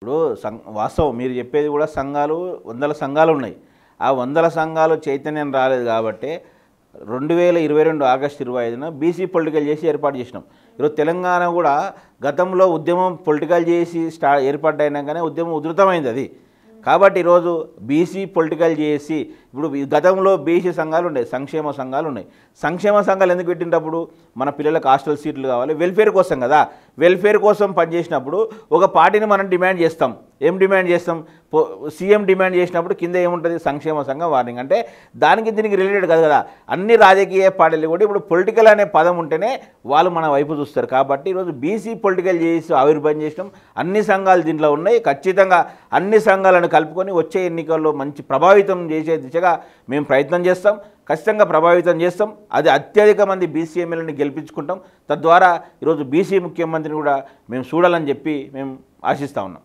ఇప్పుడు సం వాస్తవం మీరు చెప్పేది కూడా సంఘాలు వందల సంఘాలు ఉన్నాయి ఆ వందల సంఘాలు చైతన్యం రాలేదు కాబట్టి రెండు వేల ఇరవై రెండు ఆగస్టు ఇరవై ఐదున బీసీ పొలిటికల్ చేసి ఏర్పాటు చేసినాం ఈరోజు తెలంగాణ కూడా గతంలో ఉద్యమం పొలిటికల్ చేసి స్టా ఏర్పాటు కానీ ఉద్యమం ఉధృతమైంది అది కాబట్టి ఈరోజు బీసీ పొలిటికల్ చేసి ఇప్పుడు గతంలో బీసీ సంఘాలు ఉన్నాయి సంక్షేమ సంఘాలు ఉన్నాయి సంక్షేమ సంఘాలు ఎందుకు పెట్టినప్పుడు మన పిల్లలకు హాస్టల్ సీట్లు కావాలి వెల్ఫేర్ కోసం కదా వెల్ఫేర్ కోసం పనిచేసినప్పుడు ఒక పార్టీని మనం డిమాండ్ చేస్తాం ఏం డిమాండ్ చేస్తాం సీఎం డిమాండ్ చేసినప్పుడు కింద ఏముంటుంది సంక్షేమ సంఘం వార్నింగ్ అంటే దానికి దీనికి రిలేటెడ్ కాదు కదా అన్ని రాజకీయ పార్టీలు కూడా ఇప్పుడు పొలిటికల్ అనే పదం ఉంటేనే వాళ్ళు మన వైపు చూస్తారు కాబట్టి ఈరోజు బీసీ పొలిటికల్ చేసి ఆవిర్భావం చేసినాం అన్ని సంఘాలు దీంట్లో ఉన్నాయి ఖచ్చితంగా అన్ని సంఘాలను కలుపుకొని వచ్చే ఎన్నికల్లో మంచి ప్రభావితం చేసే దిశగా మేము ప్రయత్నం చేస్తాం ఖచ్చితంగా ప్రభావితం చేస్తాం అది అత్యధిక మంది బీసీ ఎమ్మెల్యేని గెలిపించుకుంటాం తద్వారా ఈరోజు బీసీ ముఖ్యమంత్రిని కూడా మేము చూడాలని చెప్పి మేము ఆశిస్తూ ఉన్నాం